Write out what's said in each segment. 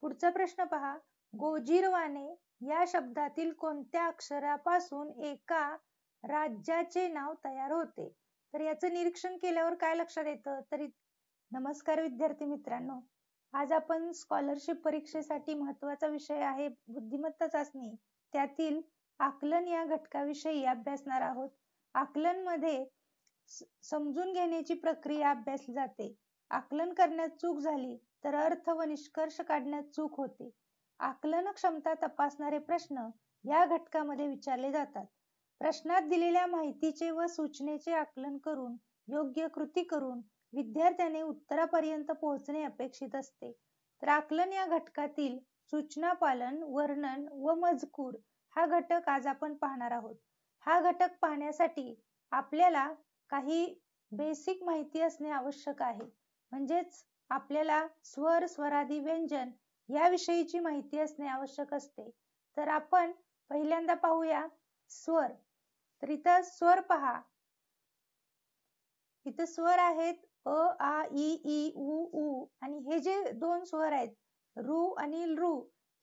पुढचा प्रश्न पहा गोजीरवाने या शब्दातील कोणत्या अक्षरापासून एका राज्याचे नाव तयार होते तर याचं निरीक्षण केल्यावर काय लक्षात येतं तरी नमस्कार विद्यार्थी मित्रांनो आज आपण स्कॉलरशिप परीक्षेसाठी महत्वाचा विषय आहे बुद्धिमत्ता चाचणी त्यातील आकलन या घटकाविषयी अभ्यासणार आहोत आकलन मध्ये समजून घेण्याची प्रक्रिया अभ्यासली जाते आकलन करण्यात चूक झाली तर अर्थ व निष्कर्ष काढण्यात चूक होते. आकलन क्षमता तपासणारे प्रश्न या घटकामध्ये विचारले जातात. प्रश्नात दिलेल्या माहितीचे व सूचनेचे आकलन करून योग्य कृती करून विद्यार्थ्याने उत्तरापर्यंत पोहोचणे अपेक्षित असते. तर आकलन या घटकातील सूचना पालन, वर्णन व मजकूर हा घटक आज आपण पाहणार आहोत. हा घटक पाहण्यासाठी आपल्याला काही बेसिक माहिती असणे आवश्यक आहे. म्हणजेच आपल्याला स्वर स्वरादी व्यंजन याविषयीची माहिती असणे आवश्यक असते. तर आपण पहिल्यांदा पाहूया स्वर. तर इथं स्वर पहा. इथं स्वर आहेत अ, आ, इ, ई, उ, ऊ आणि हे जे दोन स्वर आहेत रु आणि लृ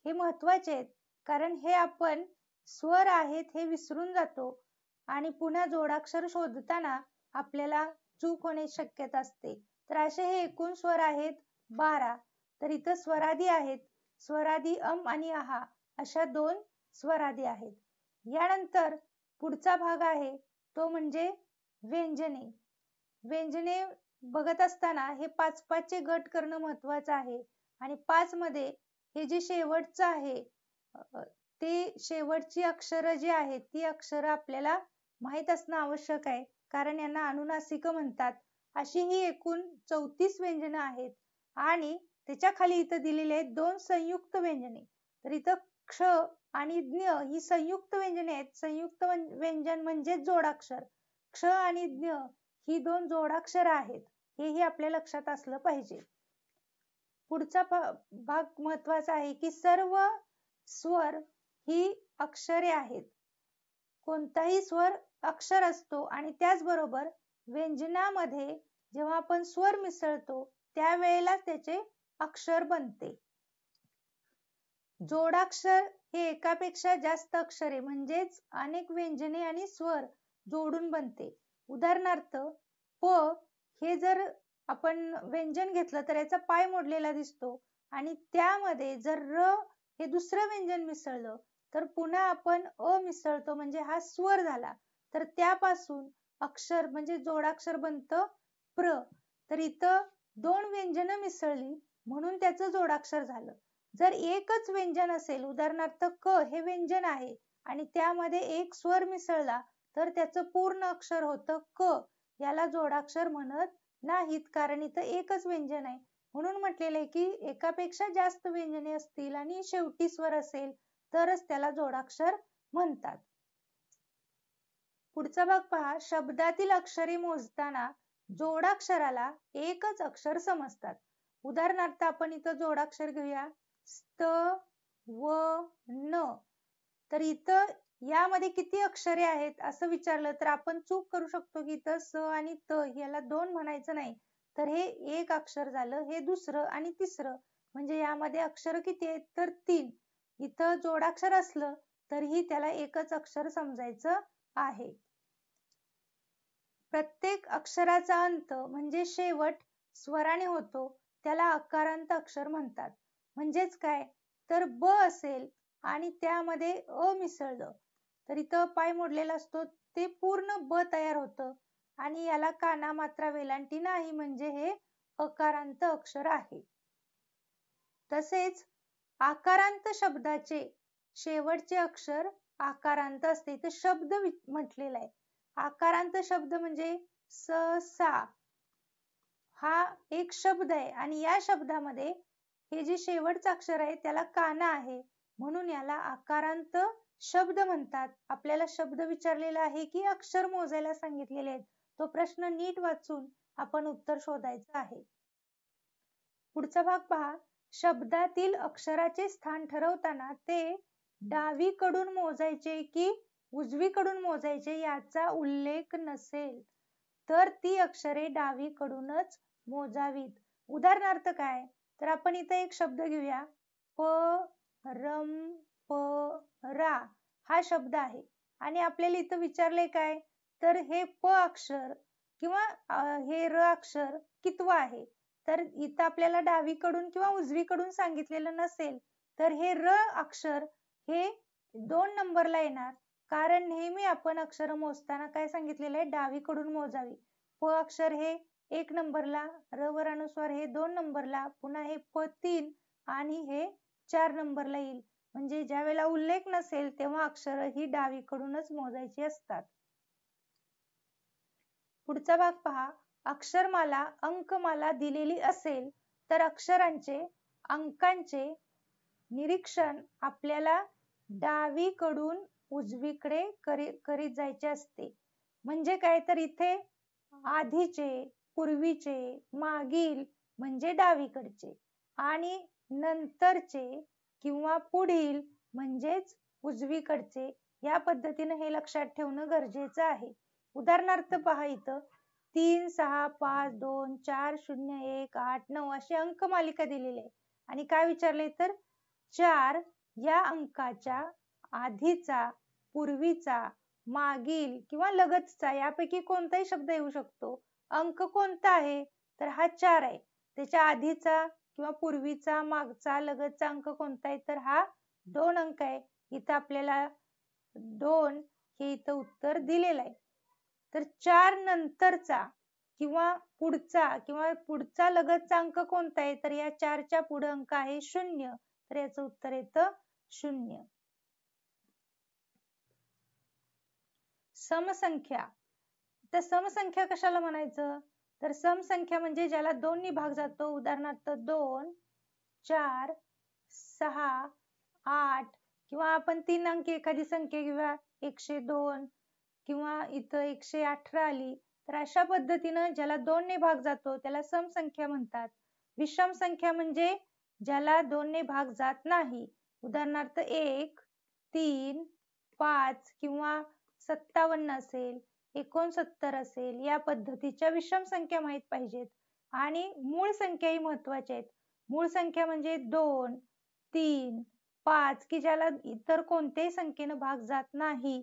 हे महत्वाचे आहेत. कारण हे आपण स्वर आहेत हे विसरून जातो आणि पुन्हा जोडाक्षर शोधताना आपल्याला चूक होण्याची शक्यता असते. तर असे हे एकूण स्वर आहेत बारा तर इथं स्वरादी आहेत स्वरादी अम आणि आहा अशा दोन स्वरादी आहेत यानंतर पुढचा भाग आहे तो म्हणजे व्यंजने व्यंजने बघत असताना हे पाच पाचचे गट करणं महत्वाचं आहे आणि पाच मध्ये हे जे शेवटचं आहे ते शेवटची अक्षर जी आहेत ती अक्षर आपल्याला माहित असणं आवश्यक आहे कारण यांना अनुनासिक म्हणतात अशी ही एकूण चौतीस व्यंजन आहेत आणि त्याच्या खाली इथं दिलेले आहेत दोन संयुक्त व्यंजने तर इथं क्ष आणि ज्ञ ही संयुक्त व्यंजने आहेत संयुक्त व्यंजन म्हणजे जोडाक्षर क्ष आणि ज्ञ ही दोन जोडाक्षर आहेत हेही आपल्या लक्षात असलं पाहिजे पुढचा भाग महत्वाचा आहे की सर्व स्वर ही अक्षरे आहेत कोणताही स्वर अक्षर असतो आणि त्याचबरोबर व्यंजनामध्ये जेव्हा आपण स्वर मिसळतो त्यावेळेला त्याचे अक्षर बनते जोडाक्षर हे एकापेक्षा जास्त अक्षरे म्हणजेच अनेक व्यंजने आणि स्वर जोडून बनते उदाहरणार्थ प हे जर आपण व्यंजन घेतलं तर याचा पाय मोडलेला दिसतो आणि त्यामध्ये जर र हे दुसरं व्यंजन मिसळलं तर पुन्हा आपण अ मिसळतो म्हणजे हा स्वर झाला तर त्यापासून अक्षर म्हणजे जोडाक्षर बनत प्र तर इथं दोन व्यंजन मिसळली म्हणून त्याचं जोडाक्षर झालं जर एकच व्यंजन असेल उदाहरणार्थ क हे व्यंजन आहे आणि त्यामध्ये एक स्वर मिसळला तर त्याचं पूर्ण अक्षर होतं क याला जोडाक्षर म्हणत नाहीत कारण इथं एकच व्यंजन आहे म्हणून म्हटलेलं आहे की एकापेक्षा जास्त व्यंजने असतील आणि शेवटी स्वर असेल तरच त्याला जोडाक्षर म्हणतात पुढचा भाग पहा शब्दातील अक्षरे मोजताना जोडाक्षराला एकच अक्षर समजतात उदाहरणार्थ आपण इथं जोडाक्षर घेऊया स्त व न तर इथं यामध्ये किती अक्षरे आहेत असं विचारलं तर आपण चूक करू शकतो की इथं स आणि त याला दोन म्हणायचं नाही तर हे एक अक्षर झालं हे दुसरं आणि तिसरं म्हणजे यामध्ये अक्षर किती आहेत तर तीन इथं जोडाक्षर असलं तरीही त्याला एकच अक्षर समजायचं आहे प्रत्येक अक्षराचा अंत म्हणजे शेवट स्वराने होतो त्याला अकारांत अक्षर म्हणतात म्हणजेच काय तर ब असेल आणि त्यामध्ये अ मिसळलं तर इथं पाय मोडलेला असतो ते पूर्ण ब तयार होतं आणि याला काना मात्रा वेलांटी नाही म्हणजे हे अकारांत अक्षर आहे तसेच आकारांत शब्दाचे शेवटचे अक्षर आकारांत असते इथे शब्द म्हटलेला आहे आकारांत शब्द म्हणजे स सा हा एक शब्द आहे आणि या शब्दामध्ये हे जे शेवटचं अक्षर आहे त्याला काना आहे म्हणून याला आकारांत शब्द म्हणतात आपल्याला शब्द विचारलेला आहे की अक्षर मोजायला सांगितलेले आहेत तो प्रश्न नीट वाचून आपण उत्तर शोधायचं आहे पुढचा भाग पहा शब्दातील अक्षराचे स्थान ठरवताना ते डावीकडून मोजायचे की उजवीकडून मोजायचे याचा उल्लेख नसेल तर ती अक्षरे डावीकडूनच मोजावीत उदाहरणार्थ काय तर आपण इथे एक शब्द घेऊया प रम प रा हा शब्द आहे आणि आपल्याला इथं विचारले काय तर हे प अक्षर किंवा हे र अक्षर कितव आहे तर इथं आपल्याला डावीकडून किंवा उजवीकडून सांगितलेलं नसेल तर हे र अक्षर हे दोन नंबरला येणार कारण नेहमी आपण अक्षर मोजताना काय सांगितलेलं आहे डावीकडून मोजावी प अक्षर हे एक नंबरला र वर अनुस्वार हे दोन नंबरला पुन्हा हे प तीन आणि हे चार नंबरला येईल म्हणजे ज्या वेळेला उल्लेख नसेल तेव्हा अक्षर ही डावीकडूनच मोजायची असतात पुढचा भाग पहा अक्षरमाला अंकमाला दिलेली असेल तर अक्षरांचे अंकांचे निरीक्षण आपल्याला डावीकडून उजवीकडे करीत जायचे असते. म्हणजे काय तर इथे आधीचे, पूर्वीचे, मागील म्हणजे डावीकडचे आणि नंतरचे किंवा पुढील म्हणजेच उजवीकडचे या पद्धतीने हे लक्षात ठेवणं गरजेचं आहे. उदाहरणार्थ पहा इथं तीन, सहा, पाच, दोन, चार, शून्य, एक, आठ, नऊ अशी मालिका दिलेली आहे आणि काय विचारले तर चार या अंकाच्या आधीचा पूर्वीचा मागील किंवा लगतचा यापैकी कोणताही शब्द येऊ शकतो अंक कोणता आहे तर हा चार आहे त्याच्या आधीचा किंवा पूर्वीचा मागचा लगतचा अंक कोणता आहे तर हा दोन अंक आहे इथं आपल्याला दोन हे इथं उत्तर दिलेलं आहे तर चार नंतरचा किंवा पुढचा किंवा पुढचा लगतचा अंक कोणता आहे तर या चारच्या पुढे अंक आहे शून्य तर याच उत्तर येत शून्य समसंख्या तर समसंख्या कशाला म्हणायचं तर समसंख्या म्हणजे ज्याला ने भाग जातो उदाहरणार्थ दोन चार सहा आठ किंवा आपण तीन अंकी एखादी संख्या किंवा एकशे दोन किंवा इथं एकशे अठरा आली तर अशा पद्धतीनं ज्याला दोनने भाग जातो त्याला समसंख्या म्हणतात विषम संख्या म्हणजे ज्याला दोनने भाग जात नाही उदाहरणार्थ एक तीन पाच किंवा सत्तावन्न असेल एकोणसत्तर असेल या पद्धतीच्या विषम संख्या माहित पाहिजेत आणि मूळ संख्याही ही महत्वाच्या आहेत मूळ संख्या म्हणजे दोन तीन पाच की ज्याला इतर कोणत्याही संख्येनं भाग जात नाही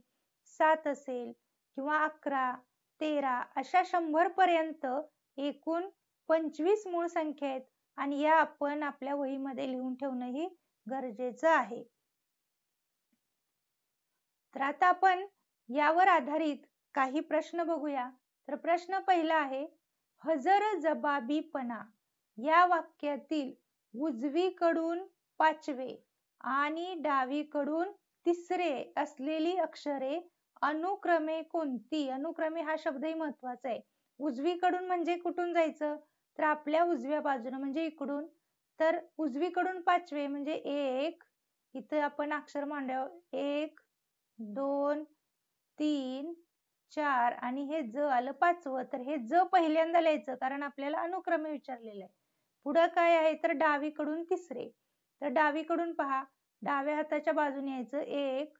सात असेल किंवा अकरा तेरा अशा शंभर पर्यंत एकूण पंचवीस मूळ संख्या आहेत आणि या आपण आपल्या वहीमध्ये लिहून ठेवणंही गरजेचं आहे तर आता आपण यावर आधारित काही प्रश्न बघूया तर प्रश्न पहिला आहे हजर जबाबीपणा या वाक्यातील उजवीकडून पाचवे आणि डावीकडून तिसरे असलेली अक्षरे अनुक्रमे कोणती अनुक्रमे हा शब्दही महत्वाचा आहे उजवीकडून म्हणजे कुठून जायचं तर आपल्या उजव्या बाजूने म्हणजे इकडून तर उजवीकडून पाचवे म्हणजे एक इथं आपण अक्षर मांडव एक दोन तीन चार आणि हे ज आलं पाचवं तर हे ज पहिल्यांदा लिहायचं कारण आपल्याला अनुक्रमे विचारलेलं आहे पुढं काय आहे तर डावीकडून तिसरे तर डावीकडून पहा डाव्या हाताच्या बाजूने यायचं एक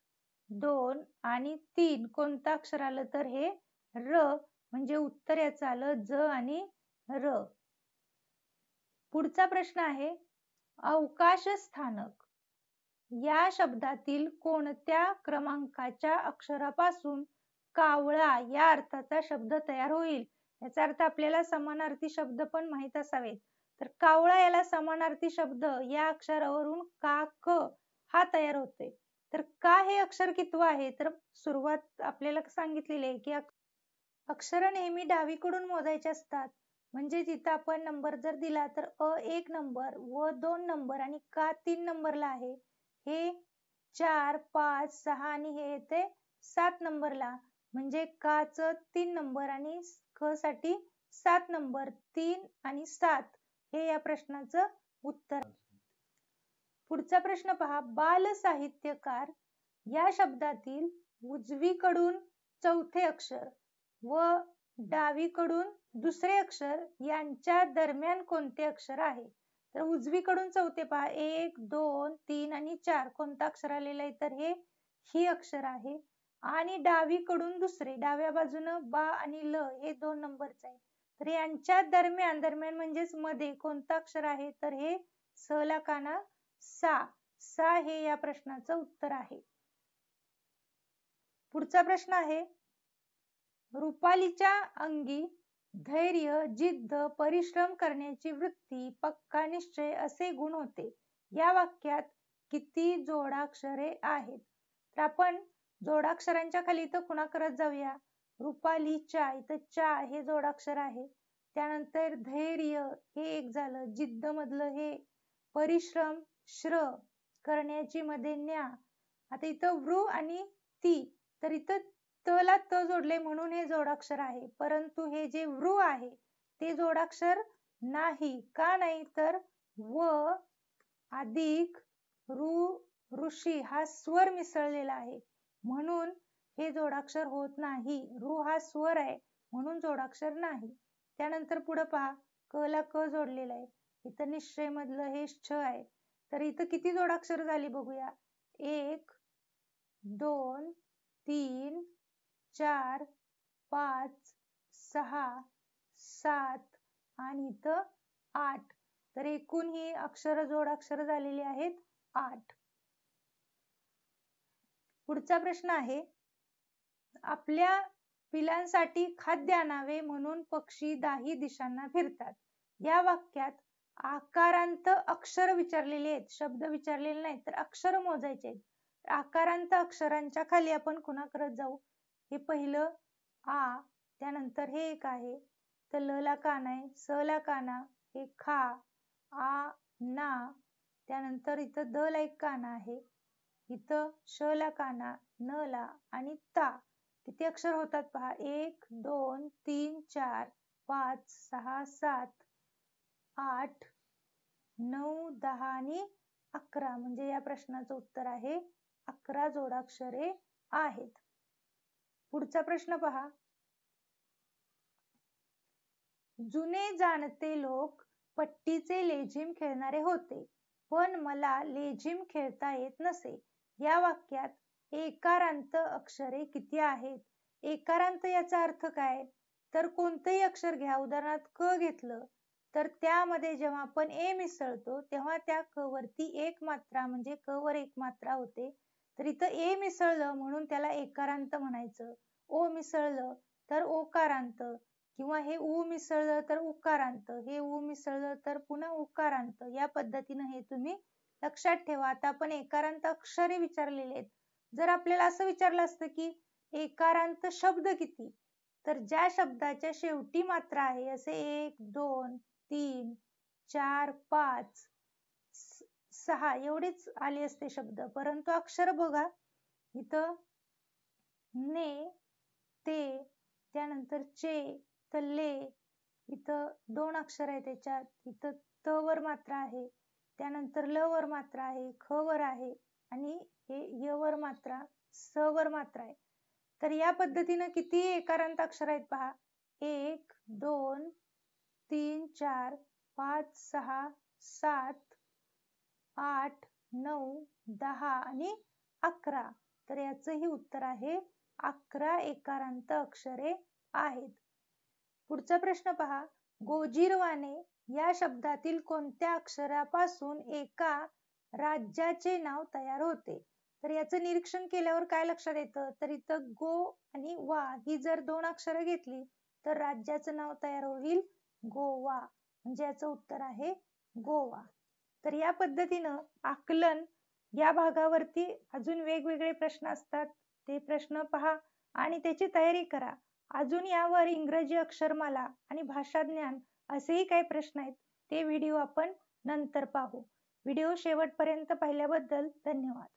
दोन आणि तीन कोणतं अक्षर आलं तर हे र म्हणजे उत्तर याचं आलं ज आणि र पुढचा प्रश्न आहे अवकाश स्थानक या शब्दातील कोणत्या क्रमांकाच्या अक्षरापासून कावळा या अर्थाचा शब्द तयार होईल याचा अर्थ आपल्याला समानार्थी शब्द पण माहीत असावेत तर कावळा याला समानार्थी शब्द या अक्षरावरून का क हा तयार होते तर का हे अक्षर कितवं आहे तर सुरुवात आपल्याला सांगितलेली आहे की अक्षर नेहमी डावीकडून मोजायचे असतात म्हणजे तिथं आपण नंबर जर दिला तर अ एक नंबर व दोन नंबर आणि का तीन नंबरला आहे हे चार पाच सहा आणि हे येते सात नंबरला म्हणजे च तीन नंबर आणि ख साठी सात नंबर तीन आणि सात हे या प्रश्नाचं उत्तर पुढचा प्रश्न पहा बाल साहित्यकार या शब्दातील उजवीकडून चौथे अक्षर व डावीकडून दुसरे अक्षर यांच्या दरम्यान कोणते अक्षर आहे तर उजवीकडून चौथे पहा एक दोन तीन आणि चार कोणता अक्षर आलेला आहे तर हे ही अक्षर आहे आणि डावीकडून दुसरे डाव्या बाजूनं बा आणि ल हे दोन नंबरच आहे तर यांच्या दरम्यान दरम्यान म्हणजेच मध्ये कोणता अक्षर आहे तर हे स ला काना सा सा हे या प्रश्नाचं उत्तर आहे पुढचा प्रश्न आहे रुपालीच्या अंगी धैर्य, जिद्द, परिश्रम करण्याची वृत्ती, पक्का निश्चय असे गुण होते. या वाक्यात किती जोडाक्षरे आहेत? तर आपण जोडाक्षरांच्या खाली इथं खुणा करत जाऊया. रुपाली चा इथं च्या हे जोडाक्षर आहे. त्यानंतर धैर्य हे एक झालं. जिद्द मधलं हे. परिश्रम श्र करण्याची मध्ये न्या. आता इथं वृ आणि ती तर इथं तला त जोडले म्हणून हे जोडाक्षर आहे परंतु हे जे वृ आहे ते जोडाक्षर नाही का नाही तर व अधिक रु ऋषी हा स्वर मिसळलेला आहे म्हणून हे जोडाक्षर होत नाही रु हा स्वर आहे म्हणून जोडाक्षर नाही त्यानंतर पुढे पहा क ला क जोडलेलं आहे इथं निश्चय मधलं हे छ आहे तर इथं किती जोडाक्षर झाली बघूया एक दोन तीन चार, पाच, सहा, सात आणि इथं आठ. तर एकूण ही अक्षर जोड अक्षर झालेली आहेत आठ. पुढचा प्रश्न आहे आपल्या पिलांसाठी खाद्य आणावे म्हणून पक्षी दाही दिशांना फिरतात या वाक्यात आकारांत अक्षर विचारलेले आहेत शब्द विचारलेले नाहीत तर अक्षर मोजायचे आहेत आकारांत अक्षरांच्या खाली आपण कुणाकडे जाऊ हे पहिलं आ त्यानंतर हे एक आहे तर ला स आहे ला काना हे खा आ ना त्यानंतर इथं द ला एक काना आहे इथं श ला काना न ला आणि ता किती अक्षर होतात पहा एक दोन तीन चार पाच सहा सात आठ नऊ दहा आणि अकरा म्हणजे या प्रश्नाचं उत्तर आहे अकरा जोडाक्षरे आहेत पुढचा प्रश्न पहा जुने जाणते लोक पट्टीचे लेझिम खेळणारे होते पण मला लेझिम खेळता येत नसे या वाक्यात एकारांत अक्षरे किती आहेत एकारांत याचा अर्थ काय तर कोणतंही अक्षर घ्या उदाहरणार्थ क घेतलं तर त्यामध्ये जेव्हा आपण ए मिसळतो तेव्हा त्या क वरती एक मात्रा म्हणजे क वर एक मात्रा होते तर इथं ए मिसळलं म्हणून त्याला एकारांत म्हणायचं ओ मिसळलं तर ओकारांत किंवा हे ऊ मिसळलं तर उकारांत हे ऊ मिसळलं तर पुन्हा उकारांत या पद्धतीनं हे तुम्ही लक्षात ठेवा आता आपण एकारांत अक्षरे विचारलेले आहेत जर आपल्याला असं विचारलं असतं की एकारांत शब्द किती तर ज्या शब्दाच्या शेवटी मात्र आहे असे एक दोन तीन चार पाच सहा एवढीच आली असते शब्द परंतु अक्षर बघा इथं ने ते त्यानंतर चे तल्ले इथं दोन अक्षर आहे त्याच्यात इथं त वर मात्र आहे त्यानंतर ल वर मात्रा आहे ख वर आहे आणि हे य वर मात्रा स वर मात्र आहे तर या पद्धतीनं किती एकारांत अक्षर आहेत पहा एक दोन तीन चार पाच सहा सात आठ नऊ दहा आणि अकरा तर ही उत्तर आहे अकरा एकारांत अक्षरे आहेत पुढचा प्रश्न पहा गोजीरवाने या शब्दातील कोणत्या अक्षरापासून एका राज्याचे नाव तयार होते तर याचं निरीक्षण केल्यावर काय लक्षात येतं तर इथं गो आणि वा ही जर दोन अक्षरे घेतली तर राज्याचं नाव तयार होईल गोवा म्हणजे याचं उत्तर आहे गोवा तर या पद्धतीनं आकलन या भागावरती अजून वेगवेगळे प्रश्न असतात ते प्रश्न पहा आणि त्याची तयारी करा अजून यावर इंग्रजी अक्षरमाला आणि भाषाज्ञान असेही काही प्रश्न आहेत ते व्हिडिओ आपण नंतर पाहू व्हिडिओ शेवटपर्यंत पाहिल्याबद्दल धन्यवाद